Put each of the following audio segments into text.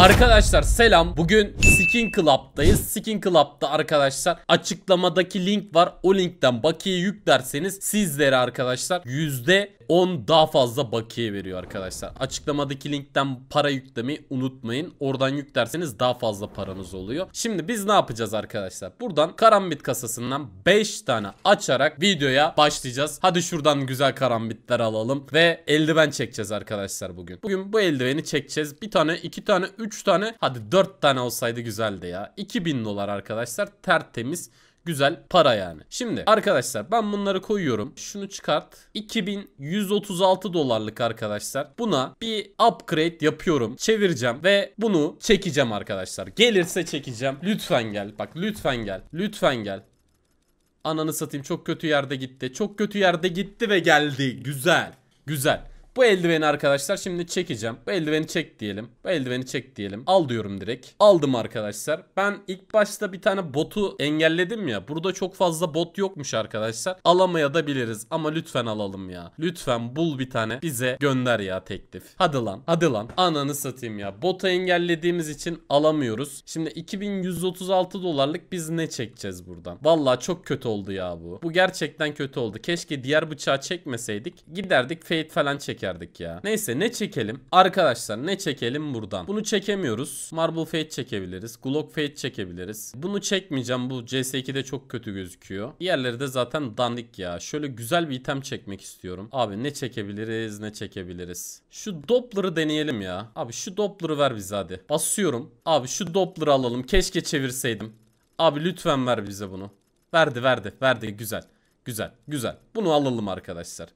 Arkadaşlar selam. Bugün Skin Club'dayız. Skin Club'da arkadaşlar açıklamadaki link var. O linkten bakiye yüklerseniz sizlere arkadaşlar yüzde 10 daha fazla bakiye veriyor arkadaşlar. Açıklamadaki linkten para yüklemeyi unutmayın. Oradan yüklerseniz daha fazla paranız oluyor. Şimdi biz ne yapacağız arkadaşlar? Buradan karambit kasasından 5 tane açarak videoya başlayacağız. Hadi şuradan güzel karambitler alalım ve eldiven çekeceğiz arkadaşlar bugün. Bugün bu eldiveni çekeceğiz. Bir tane, iki tane, üç tane hadi dört tane olsaydı güzeldi ya. 2000 dolar arkadaşlar tertemiz. Güzel para yani. Şimdi arkadaşlar ben bunları koyuyorum. Şunu çıkart. 2136 dolarlık arkadaşlar. Buna bir upgrade yapıyorum. Çevireceğim ve bunu çekeceğim arkadaşlar. Gelirse çekeceğim. Lütfen gel. Bak lütfen gel. Lütfen gel. Ananı satayım çok kötü yerde gitti. Çok kötü yerde gitti ve geldi. Güzel. Güzel. Bu eldiveni arkadaşlar şimdi çekeceğim. Bu eldiveni çek diyelim. Bu eldiveni çek diyelim. Al diyorum direkt. Aldım arkadaşlar. Ben ilk başta bir tane botu engelledim ya. Burada çok fazla bot yokmuş arkadaşlar. Alamaya da biliriz ama lütfen alalım ya. Lütfen bul bir tane bize gönder ya teklif. Hadi lan. Hadi lan. Ananı satayım ya. Botu engellediğimiz için alamıyoruz. Şimdi 2136 dolarlık biz ne çekeceğiz buradan? Vallahi çok kötü oldu ya bu. Bu gerçekten kötü oldu. Keşke diğer bıçağı çekmeseydik. Giderdik fade falan çek çekerdik ya. Neyse ne çekelim? Arkadaşlar ne çekelim buradan? Bunu çekemiyoruz. Marble Fate çekebiliriz. Glock Fate çekebiliriz. Bunu çekmeyeceğim. Bu CS2'de çok kötü gözüküyor. Diğerleri de zaten dandik ya. Şöyle güzel bir item çekmek istiyorum. Abi ne çekebiliriz ne çekebiliriz. Şu Doppler'ı deneyelim ya. Abi şu Doppler'ı ver bize hadi. Basıyorum. Abi şu Doppler'ı alalım. Keşke çevirseydim. Abi lütfen ver bize bunu. Verdi verdi verdi güzel. Güzel güzel. Bunu alalım arkadaşlar.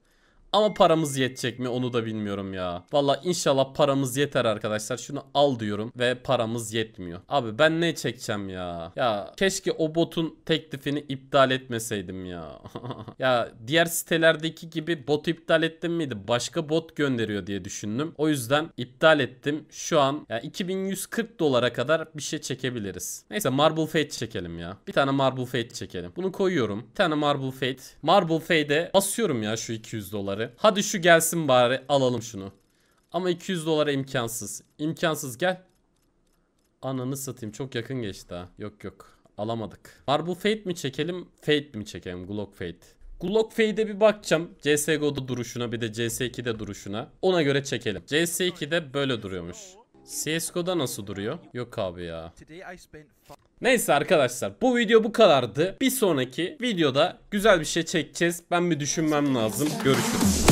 Ama paramız yetecek mi onu da bilmiyorum ya. Valla inşallah paramız yeter arkadaşlar. Şunu al diyorum ve paramız yetmiyor. Abi ben ne çekeceğim ya? Ya keşke o botun teklifini iptal etmeseydim ya. ya diğer sitelerdeki gibi bot iptal ettim miydi? Başka bot gönderiyor diye düşündüm. O yüzden iptal ettim. Şu an ya 2140 dolara kadar bir şey çekebiliriz. Neyse Marble Fate çekelim ya. Bir tane Marble Fate çekelim. Bunu koyuyorum. Bir tane Marble Fate. Marble Fate'e basıyorum ya şu 200 doları bari. Hadi şu gelsin bari alalım şunu. Ama 200 dolara imkansız. İmkansız gel. Ananı satayım çok yakın geçti ha. Yok yok alamadık. Marble Fate mi çekelim? Fate mi çekelim? Glock Fate. Glock Fade'e bir bakacağım. CSGO'da duruşuna bir de CS2'de duruşuna. Ona göre çekelim. CS2'de böyle duruyormuş. CSGO'da nasıl duruyor? Yok abi ya. Neyse arkadaşlar bu video bu kadardı. Bir sonraki videoda güzel bir şey çekeceğiz. Ben bir düşünmem lazım. Görüşürüz.